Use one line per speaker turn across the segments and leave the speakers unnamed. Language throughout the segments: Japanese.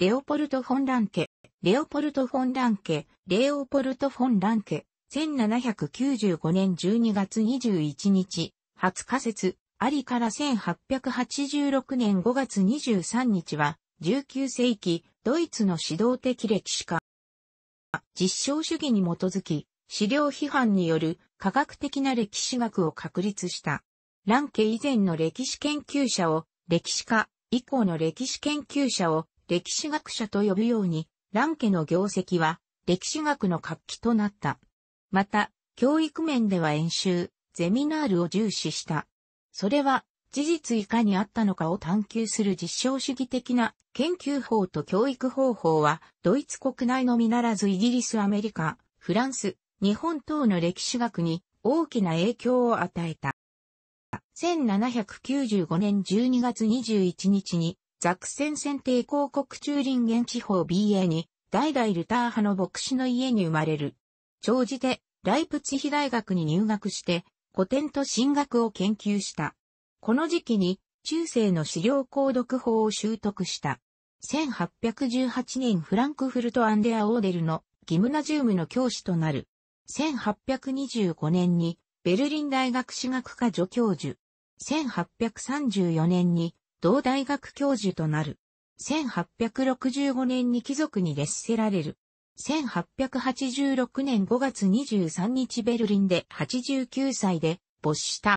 レオポルト・フォン・ランケ、レオポルト・フォン・ランケ、レオポルト・フォン・ランケ、1795年12月21日、初仮説、ありから1886年5月23日は、19世紀、ドイツの指導的歴史家。実証主義に基づき、資料批判による科学的な歴史学を確立した。ランケ以前の歴史研究者を、歴史家、以降の歴史研究者を歴史学者と呼ぶように、ン家の業績は歴史学の活気となった。また、教育面では演習、ゼミナールを重視した。それは、事実いかにあったのかを探求する実証主義的な研究法と教育方法は、ドイツ国内のみならずイギリス、アメリカ、フランス、日本等の歴史学に大きな影響を与えた。1795年12月21日にザクセン選定公国中林元地方 BA に、代々ルター派の牧師の家に生まれる。長じて、ライプツヒ大学に入学して、古典と神学を研究した。この時期に、中世の資料購読法を習得した。1818年フランクフルト・アンデア・オーデルのギムナジウムの教師となる。1825年にベルリン大学史学科助教授。1834年に同大学教授となる。1865年に貴族に列せられる。1886年5月23日ベルリンで89歳で没した。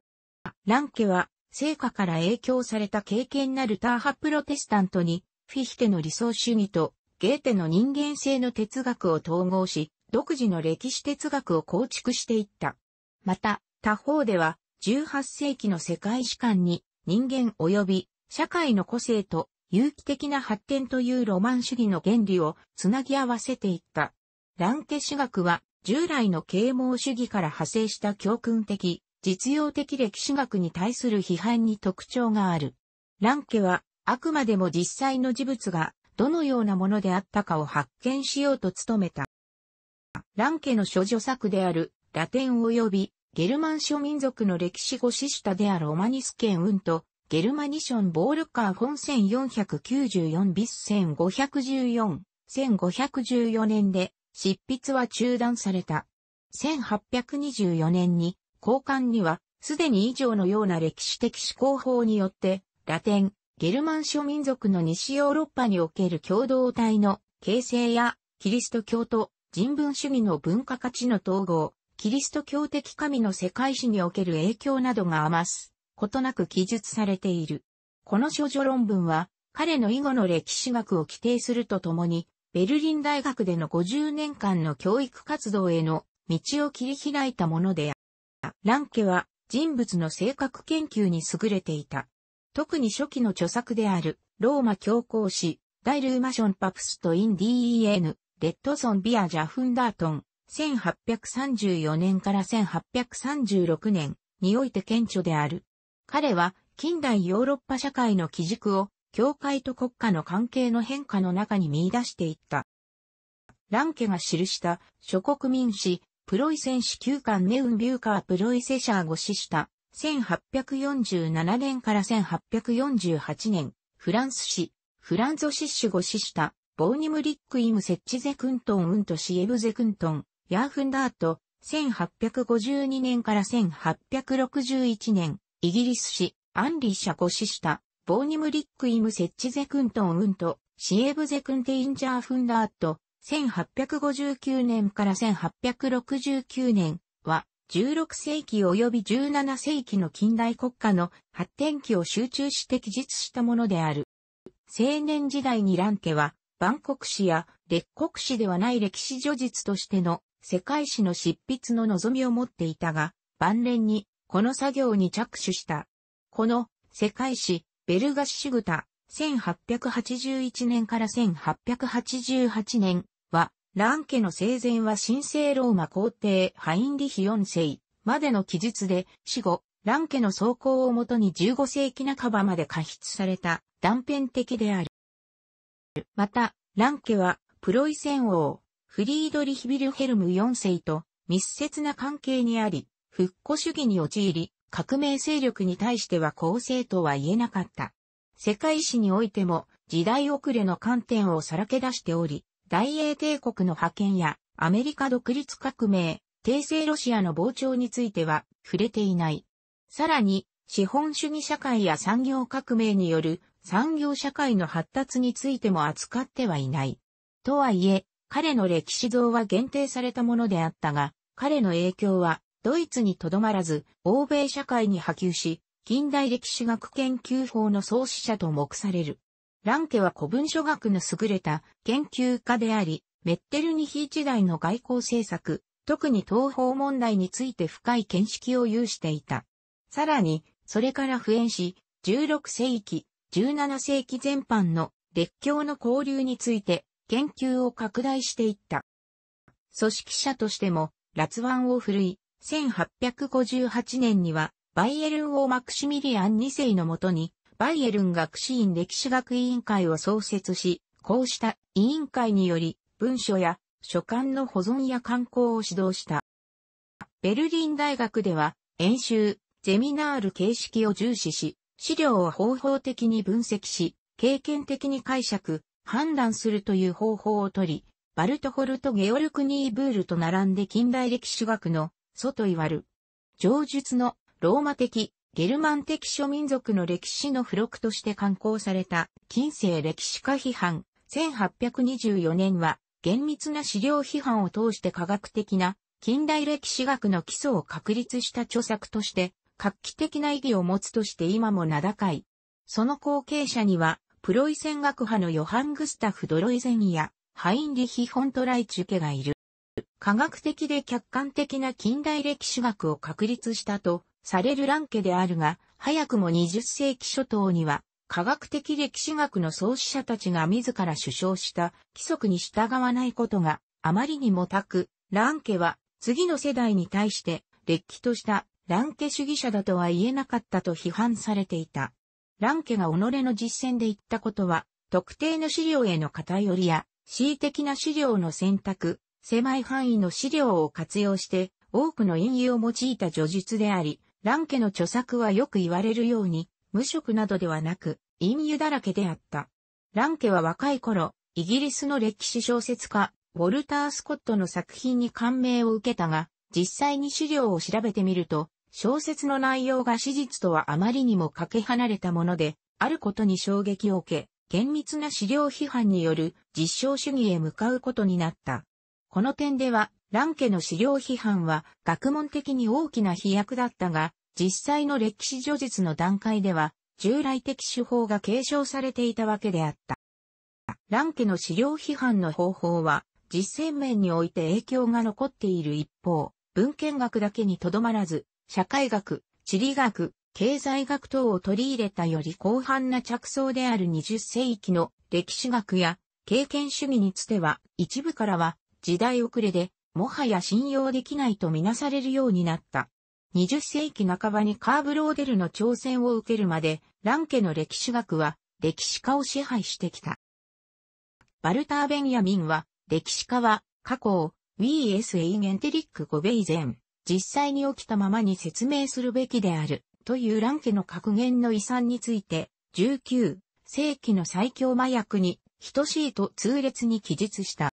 ランケは、成果から影響された経験なるターハプロテスタントに、フィヒテの理想主義と、ゲーテの人間性の哲学を統合し、独自の歴史哲学を構築していった。また、他方では、18世紀の世界史観に人間及び社会の個性と有機的な発展というロマン主義の原理をつなぎ合わせていった。ランケ史学は従来の啓蒙主義から派生した教訓的、実用的歴史学に対する批判に特徴がある。ランケはあくまでも実際の事物がどのようなものであったかを発見しようと努めた。ランケの諸女作であるラテン及びゲルマン諸民族の歴史語シシュタであるオマニスケンウンとゲルマニションボールカー本1494ビス1514、1514年で執筆は中断された。1824年に交換にはすでに以上のような歴史的思考法によってラテン、ゲルマン諸民族の西ヨーロッパにおける共同体の形成やキリスト教と人文主義の文化価値の統合、キリスト教的神の世界史における影響などが余す。ことなく記述されている。この諸女論文は、彼の囲碁の歴史学を規定するとともに、ベルリン大学での50年間の教育活動への道を切り開いたものである。ランケは人物の性格研究に優れていた。特に初期の著作である、ローマ教皇史、ダイルーマションパプストイン DEN、レッドソンビアジャフンダートン、1834年から1836年において顕著である。彼は近代ヨーロッパ社会の基軸を教会と国家の関係の変化の中に見出していった。ランケが記した諸国民史、プロイセン史旧館ネウンビューカープロイセシャーご死した1847年から1848年、フランス史、フランゾシッシュご死したボーニムリックイムセッチゼクントンウントシエブゼクントン、ヤーフンダート、1852年から1861年、イギリス史、アンリシャコシシタ、ボーニムリックイムセッチゼクントンウント、シエブゼクンテインジャーフンダート、1859年から1869年は、16世紀及び17世紀の近代国家の発展期を集中して記述したものである。青年時代にラン家は、万国史や列国史ではない歴史叙述としての世界史の執筆の望みを持っていたが、晩年にこの作業に着手した。この、世界史、ベルガシシグタ、1881年から1888年は、ランケの生前は神聖ローマ皇帝ハインリヒ4世までの記述で、死後、ランケの走行をもとに15世紀半ばまで過失された断片的である。また、ランケは、プロイセン王、フリードリヒビルヘルム4世と密接な関係にあり、復古主義に陥り、革命勢力に対しては公正とは言えなかった。世界史においても時代遅れの観点をさらけ出しており、大英帝国の覇権やアメリカ独立革命、帝政ロシアの膨張については触れていない。さらに、資本主義社会や産業革命による産業社会の発達についても扱ってはいない。とはいえ、彼の歴史像は限定されたものであったが、彼の影響はドイツにとどまらず、欧米社会に波及し、近代歴史学研究法の創始者と目される。ランケは古文書学の優れた研究家であり、メッテルニヒ時代の外交政策、特に東方問題について深い見識を有していた。さらに、それから普遍し、16世紀、17世紀全般の列強の交流について研究を拡大していった。組織者としても、辣腕を振るい、1858年には、バイエルン王マクシミリアン2世のもとに、バイエルン学士院歴史学委員会を創設し、こうした委員会により、文書や書簡の保存や刊行を指導した。ベルリン大学では、演習、ゼミナール形式を重視し、資料を方法的に分析し、経験的に解釈、判断するという方法をとり、バルトホルト・ゲオルクニーブールと並んで近代歴史学の祖と言わる。上述のローマ的、ゲルマン的諸民族の歴史の付録として刊行された近世歴史家批判1824年は厳密な資料批判を通して科学的な近代歴史学の基礎を確立した著作として画期的な意義を持つとして今も名高い。その後継者にはプロイセン学派のヨハン・グスタフ・ドロイゼンやハインリヒ・ホントライチュケがいる。科学的で客観的な近代歴史学を確立したとされるランケであるが、早くも20世紀初頭には、科学的歴史学の創始者たちが自ら主張した規則に従わないことがあまりにもたく、ランケは次の世代に対して、劣気としたランケ主義者だとは言えなかったと批判されていた。ランケが己の実践で言ったことは、特定の資料への偏りや、恣意的な資料の選択、狭い範囲の資料を活用して多くの陰喩を用いた叙述であり、ラン家の著作はよく言われるように、無職などではなく、陰誘だらけであった。ラン家は若い頃、イギリスの歴史小説家、ウォルター・スコットの作品に感銘を受けたが、実際に資料を調べてみると、小説の内容が史実とはあまりにもかけ離れたもので、あることに衝撃を受け、厳密な資料批判による実証主義へ向かうことになった。この点では、ン家の資料批判は学問的に大きな飛躍だったが、実際の歴史叙述の段階では、従来的手法が継承されていたわけであった。ン家の資料批判の方法は、実践面において影響が残っている一方、文献学だけにとどまらず、社会学、地理学、経済学等を取り入れたより広範な着想である20世紀の歴史学や経験主義につては、一部からは時代遅れで、もはや信用できないとみなされるようになった。20世紀半ばにカーブローデルの挑戦を受けるまで、ラン家の歴史学は歴史家を支配してきた。バルター・ベンヤミンは、歴史家は過去を VS エイゲンテリック・ゴベイゼン、実際に起きたままに説明するべきである、というラン家の格言の遺産について、19世紀の最強麻薬に等しいと痛烈に記述した。